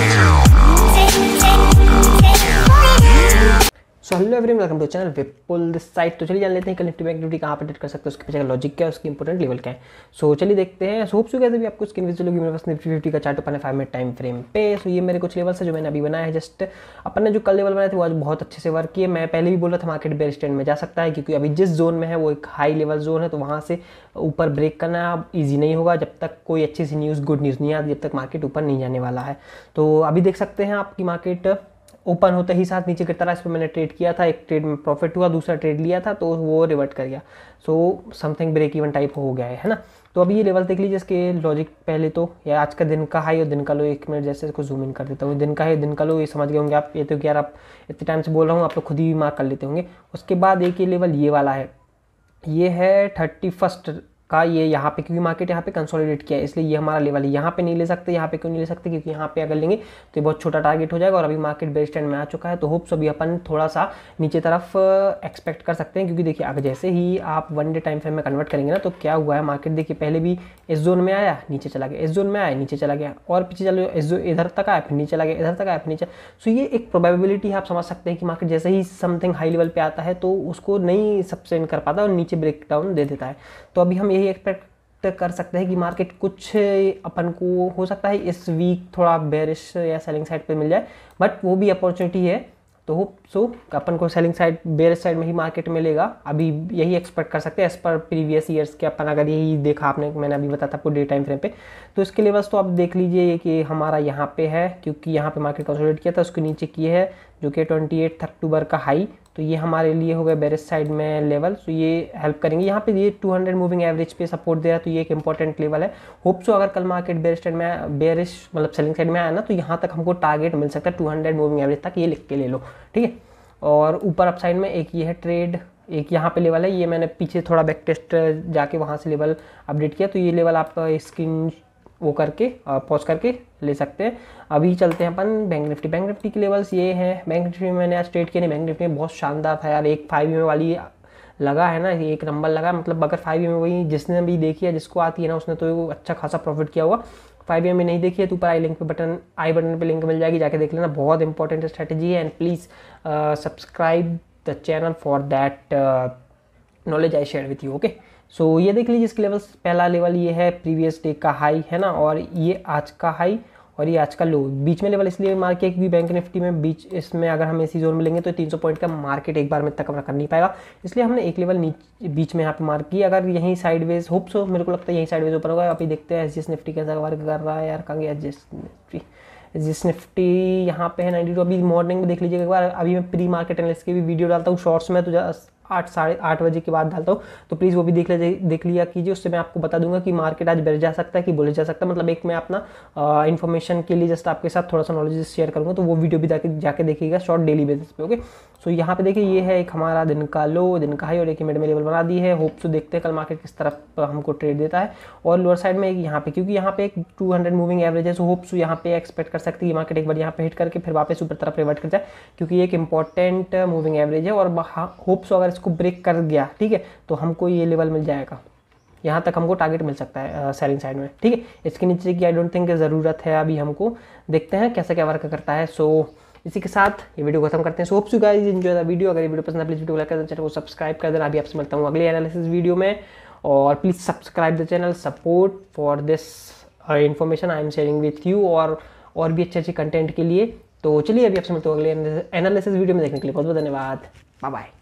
Yeah. So hello every welcome to channel Vipul this side तो चलिए जान लेते हैं कल निफ्टी बैंक निफ्टी कहाँ अपडेट कर सकते हैं उसके पीछे का लॉजिक क्या है उसकी इंपॉर्टेंट लेवल क्या है सो so, चलिए देखते हैं होप सो कैसे भी आपको स्क्रीन विजुअल होगी मेरे पास निफ्टी फिफ्टी का चार्ट अपने फाइव मिनट टाइम फ्रेम पे सो so, ये मेरे कुछ लेवल्स है जो मैंने अभी बनाया है जस्ट अपन ने जो कल लेवल बनाए थे वो आज बहुत अच्छे से वर्क किए मैं पहले भी बोला था मार्केट बेयर स्टैंड में जा सकता है क्योंकि अभी जिस जोन में है वो एक हाई लेवल जोन है तो वहाँ से ऊपर ब्रेक करना ईजी नहीं होगा जब तक कोई अच्छी सी न्यूज़ गुड न्यूज़ नहीं आती जब तक मार्केट ऊपर नहीं जाने वाला है तो अभी देख सकते हैं आपकी मार्केट ओपन होते ही साथ नीचे गिरता रहा इस पर मैंने ट्रेड किया था एक ट्रेड में प्रॉफिट हुआ दूसरा ट्रेड लिया था तो वो रिवर्ट कर गया so something break even type हो गया है ना तो अभी ये लेवल देख लीजिए इसके लॉजिक पहले तो या आज का दिन का हाई और दिन का लो एक मिनट जैसे इसको जूम इन कर देता हूँ दिन का है दिन का लो ये समझ गए होंगे आप ये तो यार आप इतने टाइम से बोल रहा हूँ आप लोग खुद ही मार्क कर लेते होंगे उसके बाद एक ये लेवल ये वाला है ये है थर्टी फर्स्ट का ये यहाँ पे क्योंकि मार्केट यहाँ पे कंसोलिडेट किया है इसलिए ये हमारा लेवल है यहाँ पे नहीं ले सकते यहाँ पे क्यों नहीं ले सकते क्योंकि यहाँ पे अगर लेंगे तो ये बहुत छोटा टारगेट हो जाएगा और अभी मार्केट बेस्ट एंड में आ चुका है तो होप्स अभी अपन थोड़ा सा नीचे तरफ एक्सपेक्ट कर सकते हैं क्योंकि देखिए अगर जैसे ही आप वन डे टाइम फ्रेम में कन्वर्ट करेंगे ना तो क्या हुआ है मार्केट देखिए पहले भी इस जोन में आया नीचे चला गया इस जोन में आया नीचे चला गया और पीछे चलो इस इधर तक आया फिर नीचे चला गया इधर तक आया फिर नीचे सो तो ये एक प्रोबेबिलिटी आप समझ सकते हैं कि मार्केट जैसे ही समथिंग हाई लेवल पर आता है तो उसको नहीं सब्सटेन कर पाता और नीचे ब्रेक डाउन दे देता है तो अभी हम यही एक्सपेक्ट कर सकते हैं कि मार्केट कुछ अपन को हो सकता है इस वीक थोड़ा बेरिश या सेलिंग साइड पे मिल जाए बट वो भी अपॉर्चुनिटी है तो होप सो अपन को सेलिंग साइड बेरिश साइड में ही मार्केट मिलेगा अभी यही एक्सपेक्ट कर सकते हैं एज पर प्रीवियस ईयर्स के अपन अगर यही देखा आपने मैंने अभी बताया था आपको डे टाइम फ्रेम पे तो इसके लिए बस तो आप देख लीजिए कि हमारा यहाँ पे है क्योंकि यहाँ पे मार्केट कंसोलिडेट किया था उसके नीचे किए है जो कि ट्वेंटी एट अक्टूबर का हाई तो ये हमारे लिए हो गया बेरिस साइड में लेवल सो तो ये हेल्प करेंगे यहाँ पे ये 200 मूविंग एवरेज पे सपोर्ट दे रहा है तो ये एक इंपॉर्टेंट लेवल है होप सो अगर कल मार्केट बेरिस साइड में बेरिश मतलब सेलिंग साइड में आया ना तो यहाँ तक हमको टारगेट मिल सकता है 200 मूविंग एवरेज तक ये लिख के ले लो ठीक है और ऊपर अपसाइड में एक ये है ट्रेड एक यहाँ पे लेवल है ये मैंने पीछे थोड़ा बैक टेस्ट जाके वहाँ से लेवल अपडेट किया तो ये लेवल आप स्क्रीन वो करके पॉज करके ले सकते हैं अभी चलते हैं अपन बैंक निफ्टी बैंक निफ्टी के लेवल्स ये हैं बैंक निफ्टी में मैंने आज ट्रेड किया नहीं बैंक निफ्टी में बहुत शानदार था यार एक फाइव में वाली लगा है ना एक नंबर लगा मतलब अगर फाइव में वही जिसने भी देखी है जिसको आती है ना उसने तो अच्छा खासा प्रॉफिट किया हुआ फाइव एम में नहीं है तो ऊपर आई लिंक पे बटन आई बटन पे लिंक मिल जाएगी जाके देख लेना बहुत इंपॉर्टेंट स्ट्रैटेजी है and please subscribe the channel for that knowledge I share with you okay so so, ये देख लीजिए इसके लेवल्स पहला लेवल ये है प्रीवियस डे का हाई है ना और ये आज का हाई और ये आज का लो बीच में लेवल इसलिए किया क्योंकि बैंक निफ्टी में बीच इसमें अगर हम इसी जोन में लेंगे तो 300 पॉइंट का मार्केट एक बार में तक कर नहीं पाएगा इसलिए हमने एक लेवल नीचे बीच में यहाँ पे मार्क किया अगर यहीं साइडवेज होप्स हो मेरे को लगता है यहीं साइडवेज ऊपर होगा अभी देखते हैं एस निफ्टी कैसा वर्क कर रहा है यार कहेंगे एस निफ्टी जिस निफ्टी यहाँ पे है नाइनटी टू अभी मॉर्निंग में देख लीजिएगा एक बार अभी मैं प्री मार्केट एनालिस्ट की भी वीडियो डालता हूँ शॉर्ट्स में तो आठ साढ़े आठ बजे के बाद डालता हूँ तो प्लीज़ वो भी देख लीजिए देख लिया कीजिए उससे मैं आपको बता दूंगा कि मार्केट आज बढ़ जा सकता है कि बोले जा सकता है मतलब एक मैं अपना इन्फॉर्मेशन के लिए जस्ट आपके साथ थोड़ा सा नॉलेज शेयर करूँगा तो वो वीडियो भी जाके जाके देखिएगा शॉर्ट डेली बेसिस पे ओके सो यहाँ पे देखिए ये है एक हमारा दिन का लो दिन का हाई और एक मिड लेवल बना दी है होप सो देखते हैं कल मार्केट किस तरफ हमको ट्रेड देता है और लोअर साइड में एक यहाँ पे क्योंकि यहाँ पे एक टू मूविंग एवरेज है सो होप सो यहाँ पे एक्सपेक्ट कर सकती है मार्केट एक बार यहाँ पे हिट करके फिर वापस ऊपर तरफ रिवर्ट कर जाए क्योंकि एक इंपॉर्टेंट मूविंग एवरेज है और होप सो अगर इसको ब्रेक कर गया ठीक है तो हमको ये लेवल मिल जाएगा यहाँ तक हमको टारगेट मिल सकता है सेलिंग साइड में ठीक है इसके नीचे की आई डोंट थिंक ज़रूरत है अभी हमको देखते हैं कैसा क्या वर्क करता है सो so, इसी के साथ ये वीडियो खत्म करते हैं so hopes you guys enjoy the video अगर ये वीडियो पसंद है प्लीज़ वीडियो को लाइक कर चैनल को सब्सक्राइब कर देना अभी आपसे मिलता हूँ अगले एनालिसिस वीडियो में और please subscribe the channel support for this information I am sharing with you और और भी अच्छे अच्छे कंटेंट के लिए तो चलिए अभी आपसे मिलता हूँ अगले एनालिसिस वीडियो में देखने के लिए बहुत बहुत धन्यवाद बाय बाय